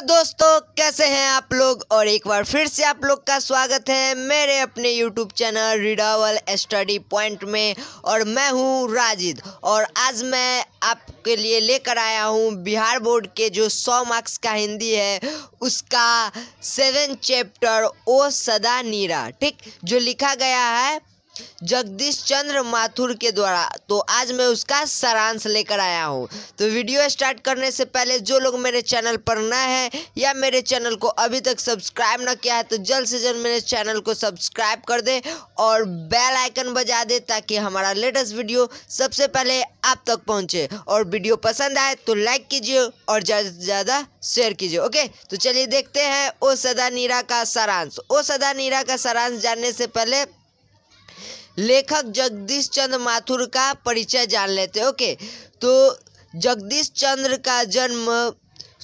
तो दोस्तों कैसे हैं आप लोग और एक बार फिर से आप लोग का स्वागत है मेरे अपने यूट्यूब चैनल रिडावल स्टडी पॉइंट में और मैं हूं राजिद और आज मैं आपके लिए लेकर आया हूं बिहार बोर्ड के जो 100 मार्क्स का हिंदी है उसका सेवन चैप्टर ओ सदा नीरा ठीक जो लिखा गया है जगदीश चंद्र माथुर के द्वारा तो आज मैं उसका सारांश लेकर आया हूँ तो वीडियो स्टार्ट करने से पहले जो लोग मेरे चैनल पर नए हैं या मेरे चैनल को अभी तक सब्सक्राइब ना किया है तो जल्द से जल्द मेरे चैनल को सब्सक्राइब कर दे और बेल आइकन बजा दे ताकि हमारा लेटेस्ट वीडियो सबसे पहले आप तक पहुँचे और वीडियो पसंद आए तो लाइक कीजिए और ज़्यादा से ज़्यादा शेयर कीजिए ओके तो चलिए देखते हैं ओ सदा नीरा का सारांश ओ सदा नीरा का सारांश जानने से पहले लेखक जगदीश चंद्र माथुर का परिचय जान लेते ओके तो जगदीश चंद्र का जन्म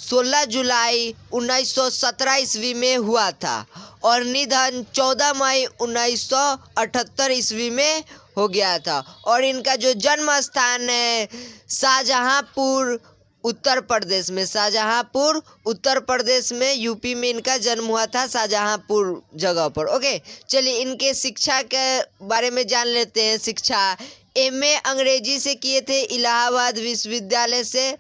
16 जुलाई 1917 ईस्वी में हुआ था और निधन 14 मई 1978 ईस्वी में हो गया था और इनका जो जन्म स्थान है शाहजहाँपुर उत्तर प्रदेश में शाहजहाँपुर उत्तर प्रदेश में यूपी में इनका जन्म हुआ था शाहजहाँपुर जगह पर ओके चलिए इनके शिक्षा के बारे में जान लेते हैं शिक्षा एम अंग्रेजी से किए थे इलाहाबाद विश्वविद्यालय से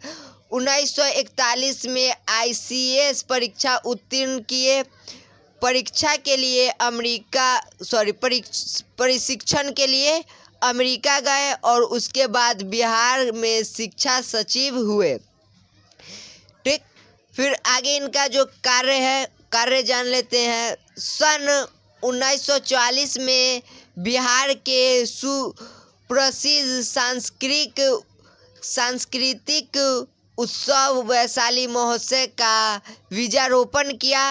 1941 में आईसीएस परीक्षा उत्तीर्ण किए परीक्षा के लिए अमेरिका सॉरी परीक्षण के लिए अमेरिका गए और उसके बाद बिहार में शिक्षा सचिव हुए ठीक फिर आगे इनका जो कार्य है कार्य जान लेते हैं सन 1940 में बिहार के सुप्रसिद्ध सांस्कृतिक सांस्कृतिक उत्सव वैशाली महोत्सव का बीजारोपण किया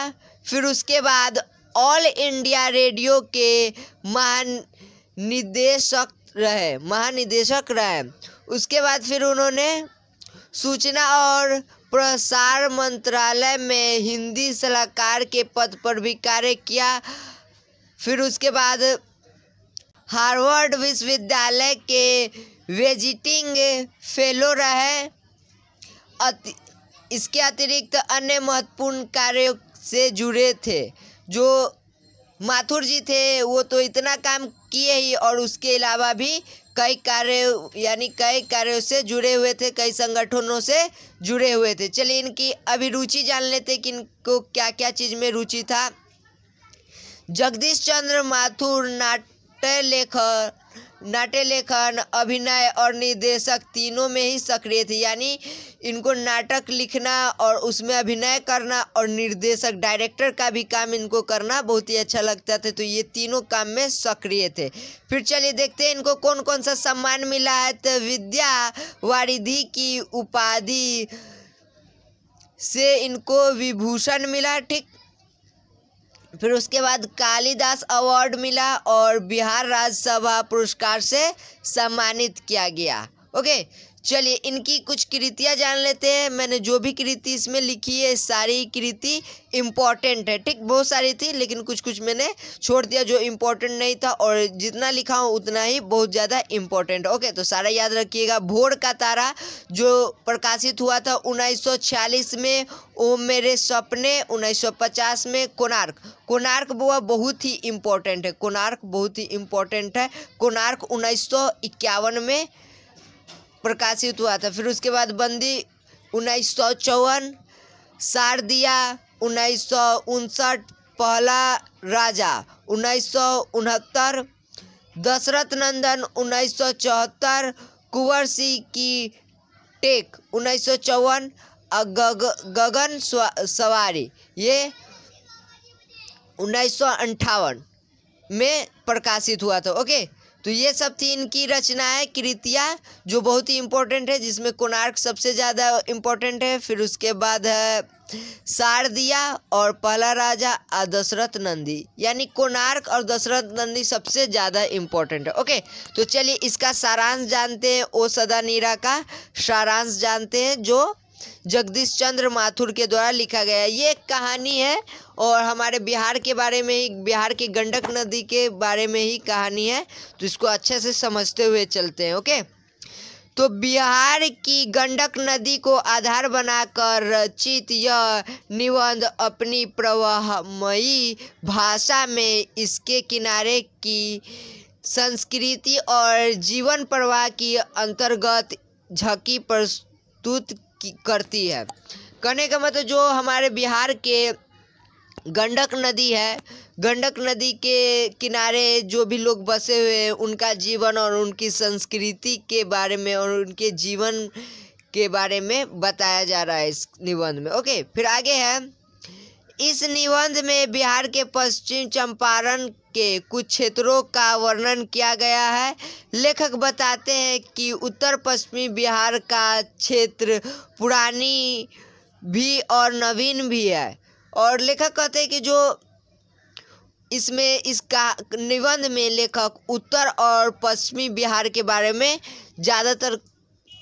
फिर उसके बाद ऑल इंडिया रेडियो के महानिदेशक रहे महानिदेशक रहे उसके बाद फिर उन्होंने सूचना और प्रसार मंत्रालय में हिंदी सलाहकार के पद पर भी कार्य किया फिर उसके बाद हार्वर्ड विश्वविद्यालय के विजिटिंग फेलो रहे अति, इसके अतिरिक्त अन्य महत्वपूर्ण कार्यों से जुड़े थे जो माथुर जी थे वो तो इतना काम किए ही और उसके अलावा भी कई कार्य यानी कई कार्यों से जुड़े हुए थे कई संगठनों से जुड़े हुए थे चलिए इनकी अभी रुचि जान लेते कि इनको क्या क्या चीज़ में रुचि था जगदीश चंद्र माथुर नाट्य लेखक नाट्य लेखन अभिनय और निर्देशक तीनों में ही सक्रिय थे यानी इनको नाटक लिखना और उसमें अभिनय करना और निर्देशक डायरेक्टर का भी काम इनको करना बहुत ही अच्छा लगता था तो ये तीनों काम में सक्रिय थे फिर चलिए देखते हैं इनको कौन कौन सा सम्मान मिला है तो विद्या वारिधि की उपाधि से इनको विभूषण मिला ठीक फिर उसके बाद कालिदास अवार्ड मिला और बिहार राज्यसभा पुरस्कार से सम्मानित किया गया ओके चलिए इनकी कुछ कृतियाँ जान लेते हैं मैंने जो भी कृति इसमें लिखी है सारी कृति इम्पॉर्टेंट है ठीक बहुत सारी थी लेकिन कुछ कुछ मैंने छोड़ दिया जो इम्पोर्टेंट नहीं था और जितना लिखा हूँ उतना ही बहुत ज़्यादा इम्पोर्टेंट ओके तो सारा याद रखिएगा भोर का तारा जो प्रकाशित हुआ था उन्नीस में ओ मेरे सपने 1950 में कोनार्क कोनार्क बुआ बहुत ही इम्पोर्टेंट है कोनार्क बहुत ही इम्पोर्टेंट है कोनार्क उन्नीस में प्रकाशित हुआ था फिर उसके बाद बंदी उन्नीस सौ चौवन शारदिया उन्नीस सौ उनसठ पहला राजा उन्नीस सौ उनहत्तर दशरथ नंदन उन्नीस सौ चौहत्तर कुंवर सिंह की टेक उन्नीस सौ चौवन गग, गगन सवारी ये उन्नीस सौ अंठावन में प्रकाशित हुआ था ओके तो ये सब थी इनकी रचनाएं कृतियाँ जो बहुत ही इम्पोर्टेंट है जिसमें कोणार्क सबसे ज़्यादा इम्पोर्टेंट है फिर उसके बाद है शारदिया और पहला राजा और दशरथ नंदी यानी कोणार्क और दशरथ नंदी सबसे ज़्यादा इम्पोर्टेंट है ओके तो चलिए इसका सारांश जानते हैं ओ सदा नीरा का सारांश जानते हैं जो जगदीश चंद्र माथुर के द्वारा लिखा गया ये कहानी है और हमारे बिहार के बारे में ही बिहार के गंडक नदी के बारे में ही कहानी है तो इसको अच्छे से समझते हुए चलते हैं ओके तो बिहार की गंडक नदी को आधार बनाकर रचित यह निबंध अपनी प्रवाहमयी भाषा में इसके किनारे की संस्कृति और जीवन प्रवाह की अंतर्गत झकी प्रस्तुत करती है कहने का मतलब जो हमारे बिहार के गंडक नदी है गंडक नदी के किनारे जो भी लोग बसे हुए हैं उनका जीवन और उनकी संस्कृति के बारे में और उनके जीवन के बारे में बताया जा रहा है इस निबंध में ओके फिर आगे है इस निबंध में बिहार के पश्चिम चंपारण के कुछ क्षेत्रों का वर्णन किया गया है लेखक बताते हैं कि उत्तर पश्चिमी बिहार का क्षेत्र पुरानी भी और नवीन भी है और लेखक कहते हैं कि जो इसमें इसका निबंध में लेखक उत्तर और पश्चिमी बिहार के बारे में ज़्यादातर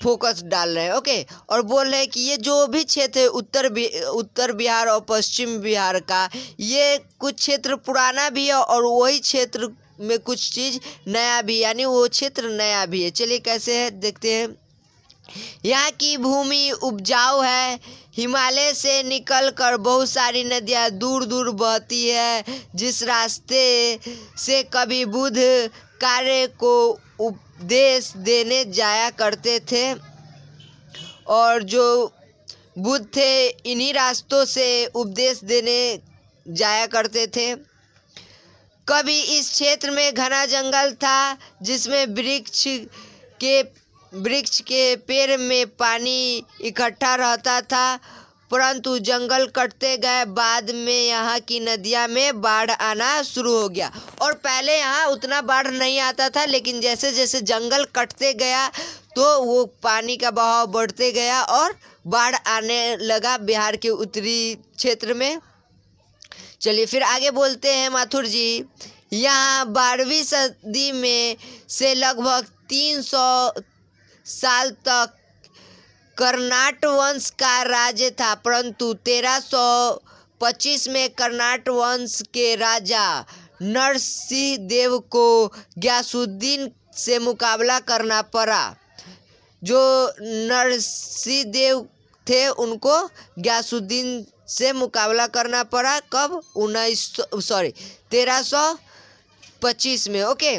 फोकस डाल रहे हैं ओके और बोल रहे हैं कि ये जो भी क्षेत्र है उत्तर बि, उत्तर बिहार और पश्चिम बिहार का ये कुछ क्षेत्र पुराना भी है और वही क्षेत्र में कुछ चीज़ नया भी यानी वो क्षेत्र नया भी है चलिए कैसे है देखते हैं यहाँ की भूमि उपजाऊ है हिमालय से निकलकर बहुत सारी नदियाँ दूर दूर बहती है जिस रास्ते से कभी बुध कार्य को उप देश देने जाया करते थे और जो बुद्ध थे इन्हीं रास्तों से उपदेश देने जाया करते थे कभी इस क्षेत्र में घना जंगल था जिसमें वृक्ष के वृक्ष के पेड़ में पानी इकट्ठा रहता था परंतु जंगल कटते गए बाद में यहाँ की नदियाँ में बाढ़ आना शुरू हो गया और पहले यहाँ उतना बाढ़ नहीं आता था लेकिन जैसे जैसे जंगल कटते गया तो वो पानी का बहाव बढ़ते गया और बाढ़ आने लगा बिहार के उत्तरी क्षेत्र में चलिए फिर आगे बोलते हैं माथुर जी यहाँ बारहवीं सदी में से लगभग तीन सौ साल तक कर्नाट वंश का राज्य था परंतु तेरह सौ पच्चीस में कर्नाट वंश के राजा नरसिंह देव को ग्यासुद्दीन से मुकाबला करना पड़ा जो नरसिंहदेव थे उनको ग्यासुद्दीन से मुकाबला करना पड़ा कब उन्नीस सॉरी तेरह सौ पच्चीस में ओके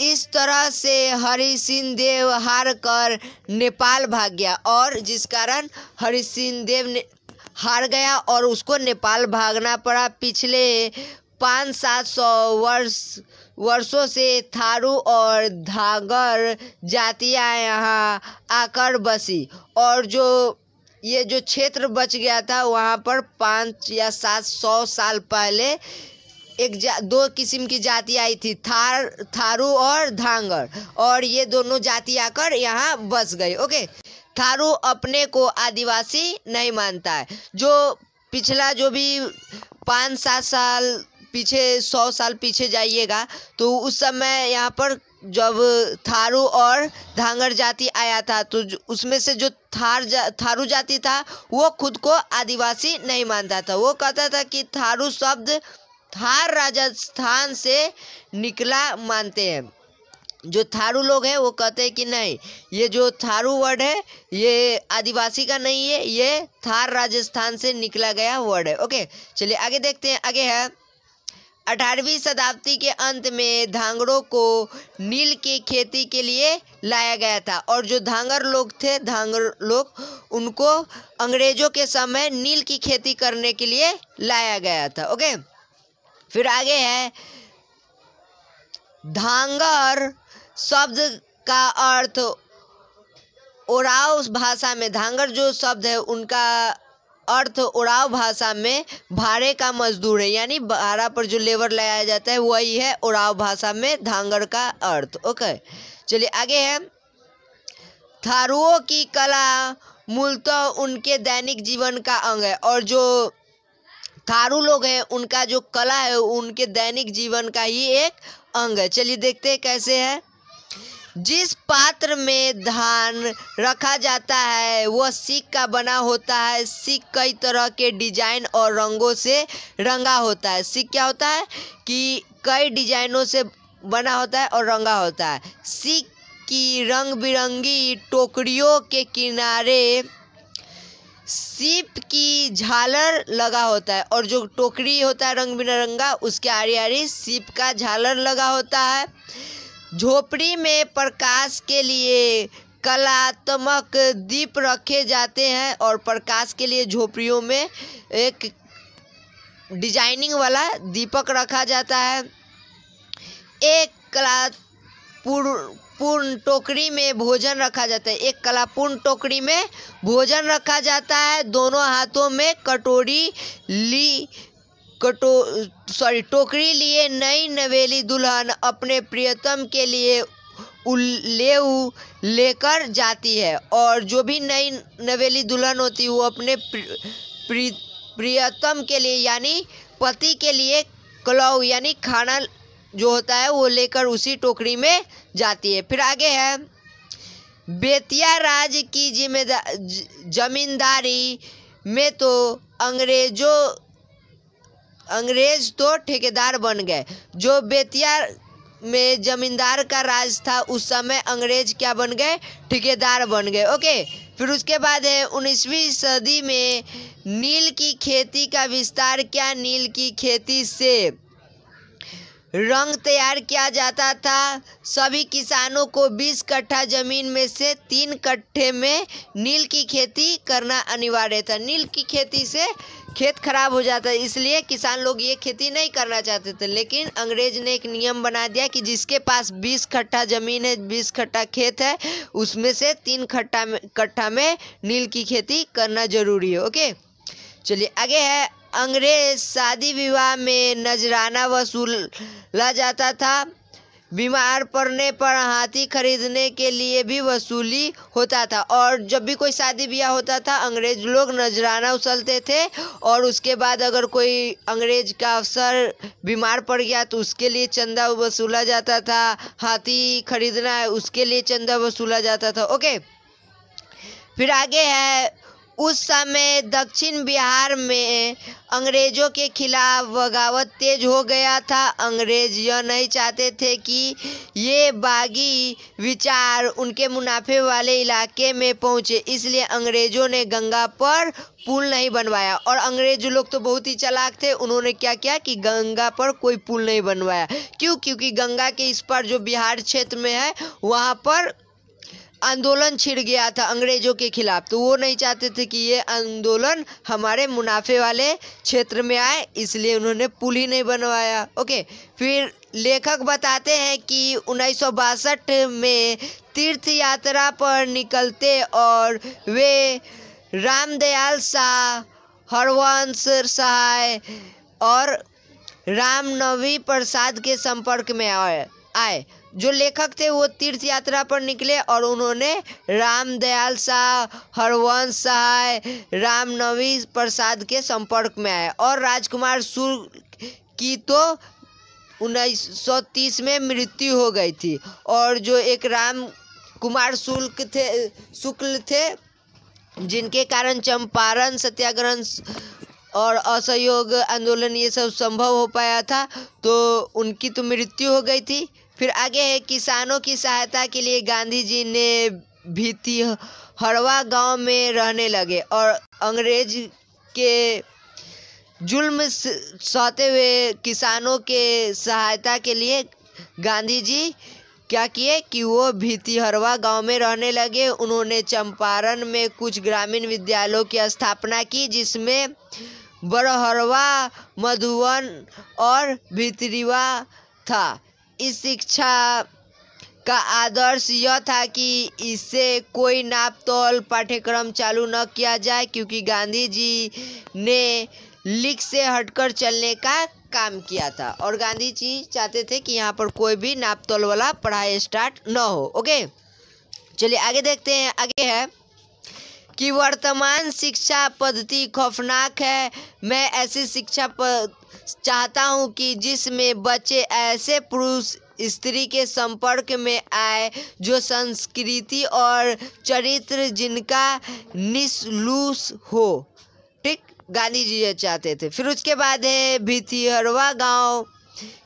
इस तरह से हरि सिंह देव हार कर नेपाल भाग गया और जिस कारण हरि सिंह देव ने हार गया और उसको नेपाल भागना पड़ा पिछले पाँच सात सौ वर्ष वर्षों से थारू और धागर जातियाँ यहाँ आकर बसी और जो ये जो क्षेत्र बच गया था वहाँ पर पाँच या सात सौ साल पहले एक जा दो किस्म की जाति आई थी थार थारू और धांगड़ और ये दोनों जाति आकर यहाँ बस गई ओके थारू अपने को आदिवासी नहीं मानता है जो पिछला जो भी पाँच सात साल पीछे सौ साल पीछे जाइएगा तो उस समय यहाँ पर जब थारू और धांगड़ जाति आया था तो उसमें से जो थार जा, थारू जाति था वो खुद को आदिवासी नहीं मानता था वो कहता था कि थारू शब्द थार राजस्थान से निकला मानते हैं जो थारू लोग हैं वो कहते हैं कि नहीं ये जो थारू वर्ड है ये आदिवासी का नहीं है ये थार राजस्थान से निकला गया वर्ड है ओके चलिए आगे देखते हैं आगे है अठारहवीं शताब्दी के अंत में धांगड़ों को नील की खेती के लिए लाया गया था और जो धांगर लोग थे धांगर लोग उनको अंग्रेजों के समय नील की खेती करने के लिए लाया गया था ओके फिर आगे है धांगर शब्द का अर्थ उड़ाव भाषा में धांगर जो शब्द है उनका अर्थ उड़ाव भाषा में भाड़े का मजदूर है यानी भाड़ा पर जो लेबर लगाया जाता है वही है उड़ाव भाषा में धांगर का अर्थ ओके चलिए आगे है थारुओं की कला मूलतः उनके दैनिक जीवन का अंग है और जो थारू लोग हैं उनका जो कला है उनके दैनिक जीवन का ही एक अंग है चलिए देखते हैं कैसे है जिस पात्र में धान रखा जाता है वह सीख का बना होता है सीख कई तरह के डिजाइन और रंगों से रंगा होता है सीख क्या होता है कि कई डिजाइनों से बना होता है और रंगा होता है सीख की रंग बिरंगी टोकरियों के किनारे सीप की झालर लगा होता है और जो टोकरी होता है रंग बिरंगा उसके आरी आरी सीप का झालर लगा होता है झोपड़ी में प्रकाश के लिए कलात्मक दीप रखे जाते हैं और प्रकाश के लिए झोपड़ियों में एक डिजाइनिंग वाला दीपक रखा जाता है एक कला पूर्ण टोकरी में भोजन रखा जाता है एक कलापूर्ण टोकरी में भोजन रखा जाता है दोनों हाथों में कटोरी ली कटो सॉरी टोकरी लिए नई नवेली दुल्हन अपने प्रियतम के लिए ले लेकर जाती है और जो भी नई नवेली दुल्हन होती है वो अपने प्रि, प्रि, प्रियतम के लिए यानी पति के लिए कलाऊ यानी खाना जो होता है वो लेकर उसी टोकरी में जाती है फिर आगे है बेतिया राज की जिम्मेदार जमींदारी में तो अंग्रेजों अंग्रेज तो ठेकेदार बन गए जो बेतिया में जमींदार का राज था उस समय अंग्रेज क्या बन गए ठेकेदार बन गए ओके फिर उसके बाद है उन्नीसवीं सदी में नील की खेती का विस्तार क्या नील की खेती से रंग तैयार किया जाता था सभी किसानों को बीस कट्ठा जमीन में से तीन कट्ठे में नील की खेती करना अनिवार्य था नील की खेती से खेत खराब हो जाता है इसलिए किसान लोग ये खेती नहीं करना चाहते थे लेकिन अंग्रेज ने एक नियम बना दिया कि जिसके पास 20 कट्ठा ज़मीन है 20 कट्ठा खेत है उसमें से तीन कट्ठा में कट्ठा में नील की खेती करना जरूरी है ओके चलिए आगे है अंग्रेज शादी विवाह में नजराना वसूला जाता था बीमार पड़ने पर हाथी खरीदने के लिए भी वसूली होता था और जब भी कोई शादी ब्याह होता था अंग्रेज लोग नजराना उछलते थे और उसके बाद अगर कोई अंग्रेज का अफसर बीमार पड़ गया तो उसके लिए चंदा वसूला जाता था हाथी खरीदना है उसके लिए चंदा वसूला जाता था ओके फिर आगे है उस समय दक्षिण बिहार में अंग्रेजों के खिलाफ बगावत तेज हो गया था अंग्रेज यह नहीं चाहते थे कि ये बागी विचार उनके मुनाफे वाले इलाके में पहुँचे इसलिए अंग्रेजों ने गंगा पर पुल नहीं बनवाया और अंग्रेज लोग तो बहुत ही चलाक थे उन्होंने क्या किया कि गंगा पर कोई पुल नहीं बनवाया क्यों क्योंकि गंगा के इस पर जो बिहार क्षेत्र में है वहाँ पर आंदोलन छिड़ गया था अंग्रेज़ों के ख़िलाफ़ तो वो नहीं चाहते थे कि ये आंदोलन हमारे मुनाफे वाले क्षेत्र में आए इसलिए उन्होंने पुल ही नहीं बनवाया ओके फिर लेखक बताते हैं कि उन्नीस में तीर्थ यात्रा पर निकलते और वे रामदयाल शाह हरवंश सहाय और रामनवी प्रसाद के संपर्क में आए आए जो लेखक थे वो तीर्थ यात्रा पर निकले और उन्होंने रामदयाल शाह हरवंश सहाय रामनवी प्रसाद के संपर्क में आए और राजकुमार सूर की तो 1930 में मृत्यु हो गई थी और जो एक राम कुमार शुल्क थे शुक्ल थे जिनके कारण चंपारण सत्याग्रह और असहयोग आंदोलन ये सब संभव हो पाया था तो उनकी तो मृत्यु हो गई थी फिर आगे है किसानों की सहायता के लिए गांधी जी ने हरवा गांव में रहने लगे और अंग्रेज के जुल्म सहते हुए किसानों के सहायता के लिए गांधी जी क्या किए कि वो भीतिहरवा गांव में रहने लगे उन्होंने चंपारण में कुछ ग्रामीण विद्यालयों की स्थापना की जिसमें बरहरवा मधुवन और भितरीवा था इस शिक्षा का आदर्श यह था कि इससे कोई नाप तोल पाठ्यक्रम चालू न किया जाए क्योंकि गांधी जी ने लीक से हटकर चलने का काम किया था और गांधी जी चाहते थे कि यहाँ पर कोई भी नाप तोल वाला पढ़ाई स्टार्ट न हो ओके चलिए आगे देखते हैं आगे है कि वर्तमान शिक्षा पद्धति खौफनाक है मैं ऐसी शिक्षा चाहता हूँ कि जिसमें बच्चे ऐसे पुरुष स्त्री के संपर्क में आए जो संस्कृति और चरित्र जिनका निस्लूस हो ठीक गांधी जी ये चाहते थे फिर उसके बाद है भितिहरवा गांव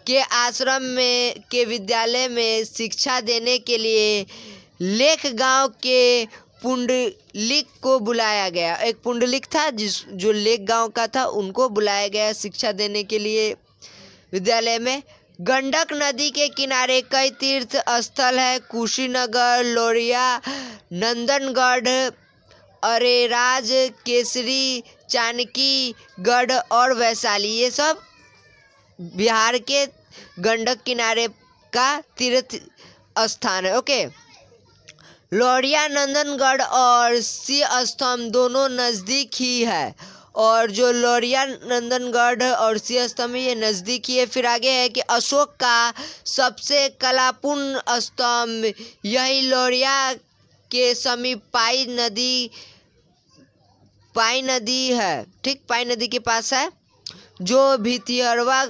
के आश्रम में के विद्यालय में शिक्षा देने के लिए लेख गांव के पुंडलिक को बुलाया गया एक पुंडलिक था जिस जो लेक गांव का था उनको बुलाया गया शिक्षा देने के लिए विद्यालय में गंडक नदी के किनारे कई तीर्थ स्थल है कुशीनगर लोरिया नंदनगढ़ अरेराज केसरी चाणकी गढ़ और वैशाली ये सब बिहार के गंडक किनारे का तीर्थ स्थान है ओके लौरिया नंदनगढ़ और सी स्तंभ दोनों नज़दीक ही है और जो लौरिया नंदनगढ़ और सी स्तंभ ये नज़दीक ही है फिर आगे है कि अशोक का सबसे कलापूर्ण स्तंभ यही लौरिया के समीप पाई नदी पाई नदी है ठीक पाई नदी के पास है जो भितियरवा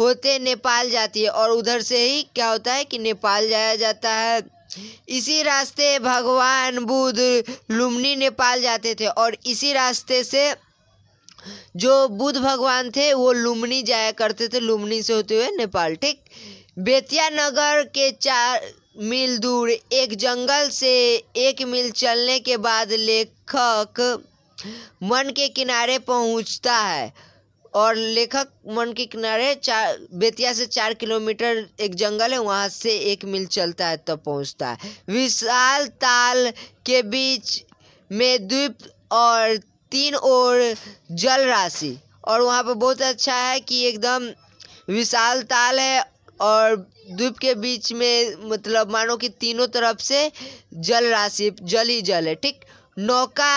होते नेपाल जाती है और उधर से ही क्या होता है कि नेपाल जाया जाता है इसी रास्ते भगवान बुद्ध लुमनी नेपाल जाते थे और इसी रास्ते से जो बुद्ध भगवान थे वो लुमनी जाया करते थे लुमनी से होते हुए नेपाल ठीक बेतिया नगर के चार मील दूर एक जंगल से एक मील चलने के बाद लेखक मन के किनारे पहुंचता है और लेखक मन के किनारे चार बेतिया से चार किलोमीटर एक जंगल है वहाँ से एक मील चलता है तब तो पहुँचता है विशाल ताल के बीच में द्वीप और तीन ओर जल राशि और वहाँ पर बहुत अच्छा है कि एकदम विशाल ताल है और द्वीप के बीच में मतलब मानो कि तीनों तरफ से जल राशि जल ही जल है ठीक नौका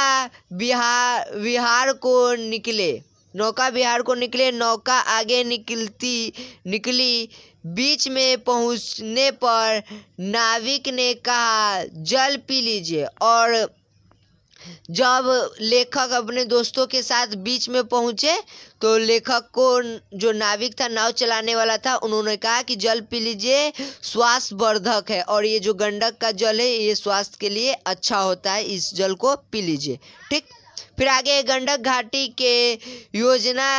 बिहार बिहार को निकले नौका बिहार को निकले नौका आगे निकलती निकली बीच में पहुंचने पर नाविक ने कहा जल पी लीजिए और जब लेखक अपने दोस्तों के साथ बीच में पहुंचे तो लेखक को जो नाविक था नाव चलाने वाला था उन्होंने कहा कि जल पी लीजिए स्वास्थ्य वर्धक है और ये जो गंडक का जल है ये स्वास्थ्य के लिए अच्छा होता है इस जल को पी लीजिए ठीक फिर आगे गंडक घाटी के योजना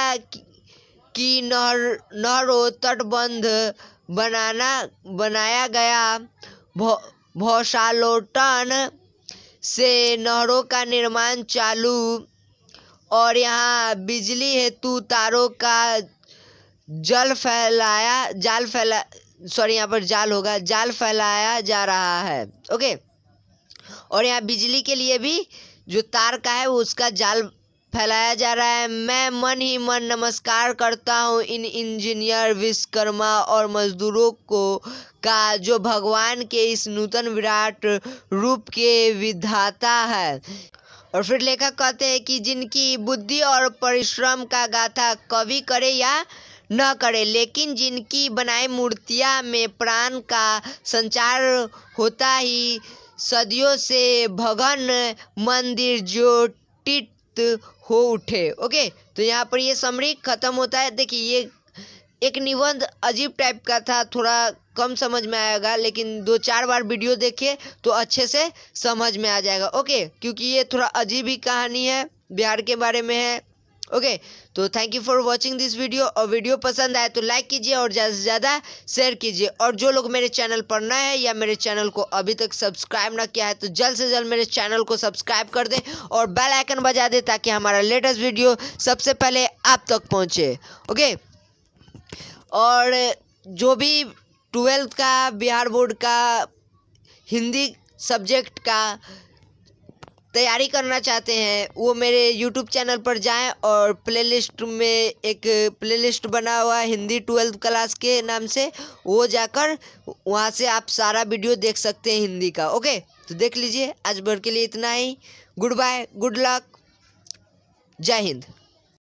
की नहर नहरों तटबंध बनाना बनाया गया भौसालोटन से नहरों का निर्माण चालू और यहाँ बिजली हेतु तारों का जल फैलाया जाल फैला सॉरी यहाँ पर जाल होगा जाल फैलाया जा रहा है ओके और यहाँ बिजली के लिए भी जो तार का है उसका जाल फैलाया जा रहा है मैं मन ही मन नमस्कार करता हूँ इन इंजीनियर विश्वकर्मा और मजदूरों को का जो भगवान के इस नूतन विराट रूप के विधाता है और फिर लेखक कहते हैं कि जिनकी बुद्धि और परिश्रम का गाथा कवि करे या न करे लेकिन जिनकी बनाई मूर्तियाँ में प्राण का संचार होता ही सदियों से भगन मंदिर जो टित हो उठे ओके तो यहाँ पर ये समरी खत्म होता है देखिए ये एक निबंध अजीब टाइप का था थोड़ा कम समझ में आएगा लेकिन दो चार बार वीडियो देखिए तो अच्छे से समझ में आ जाएगा ओके क्योंकि ये थोड़ा अजीब ही कहानी है बिहार के बारे में है ओके तो thank you for watching this video और वीडियो पसंद आए तो लाइक कीजिए और ज़्यादा से ज़्यादा शेयर कीजिए और जो लोग मेरे चैनल पर नए हैं या मेरे चैनल को अभी तक सब्सक्राइब ना किया है तो जल्द से जल्द मेरे चैनल को सब्सक्राइब कर दें और बेल आइकन बजा दें ताकि हमारा लेटेस्ट वीडियो सबसे पहले आप तक पहुँचे ओके और जो भी ट्वेल्थ का बिहार बोर्ड का हिंदी सब्जेक्ट का तैयारी करना चाहते हैं वो मेरे यूट्यूब चैनल पर जाएं और प्लेलिस्ट में एक प्लेलिस्ट बना हुआ है हिंदी ट्वेल्थ क्लास के नाम से वो जाकर वहाँ से आप सारा वीडियो देख सकते हैं हिंदी का ओके तो देख लीजिए आज भर के लिए इतना ही गुड बाय गुड लक जय हिंद